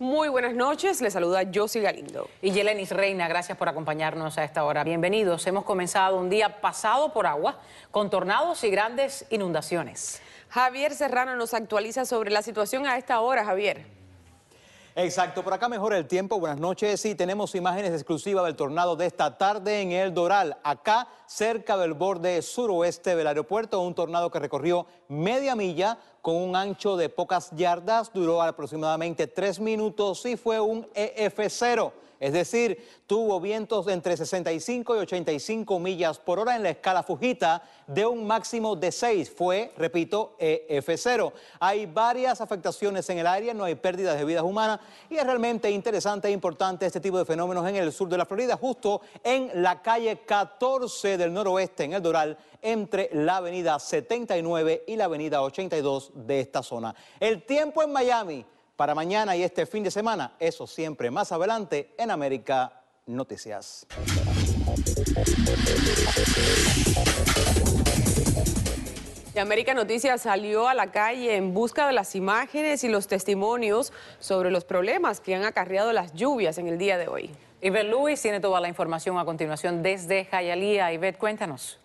Muy buenas noches, les saluda Josie Galindo. Y Yelenis Reina, gracias por acompañarnos a esta hora. Bienvenidos, hemos comenzado un día pasado por agua, con tornados y grandes inundaciones. Javier Serrano nos actualiza sobre la situación a esta hora, Javier. Exacto, por acá mejora el tiempo. Buenas noches. y tenemos imágenes exclusivas del tornado de esta tarde en El Doral, acá cerca del borde suroeste del aeropuerto. Un tornado que recorrió media milla con un ancho de pocas yardas, duró aproximadamente tres minutos y fue un EF0 es decir, tuvo vientos entre 65 y 85 millas por hora en la escala Fujita de un máximo de 6. Fue, repito, EF0. Hay varias afectaciones en el área, no hay pérdidas de vidas humanas y es realmente interesante e importante este tipo de fenómenos en el sur de la Florida, justo en la calle 14 del noroeste, en el Doral, entre la avenida 79 y la avenida 82 de esta zona. El tiempo en Miami para mañana y este fin de semana. Eso siempre más adelante en América Noticias. Y América Noticias salió a la calle en busca de las imágenes y los testimonios sobre los problemas que han acarreado las lluvias en el día de hoy. Iber Luis tiene toda la información a continuación desde Jayalía. Ivette, cuéntanos.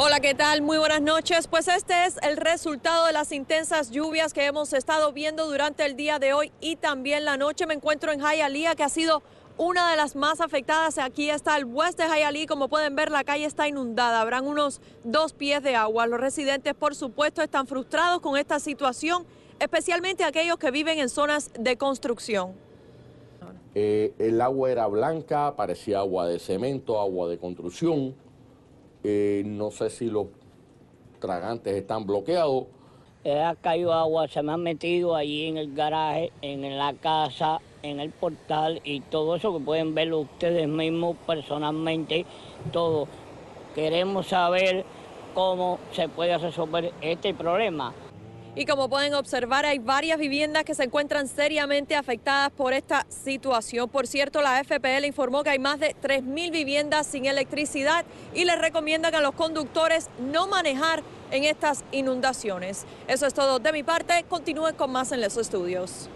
Hola, ¿qué tal? Muy buenas noches. Pues este es el resultado de las intensas lluvias que hemos estado viendo durante el día de hoy y también la noche. Me encuentro en Jayalía, que ha sido una de las más afectadas. Aquí está el West de Como pueden ver, la calle está inundada. Habrán unos dos pies de agua. Los residentes, por supuesto, están frustrados con esta situación, especialmente aquellos que viven en zonas de construcción. Eh, el agua era blanca, parecía agua de cemento, agua de construcción eh, no sé si los tragantes están bloqueados. Ha caído agua, se me ha metido ahí en el garaje, en la casa, en el portal y todo eso que pueden ver ustedes mismos personalmente, todo. Queremos saber cómo se puede resolver este problema y como pueden observar hay varias viviendas que se encuentran seriamente afectadas por esta situación. Por cierto, la FPL informó que hay más de 3.000 viviendas sin electricidad y les recomiendan a los conductores no manejar en estas inundaciones. Eso es todo de mi parte, continúen con más en los estudios.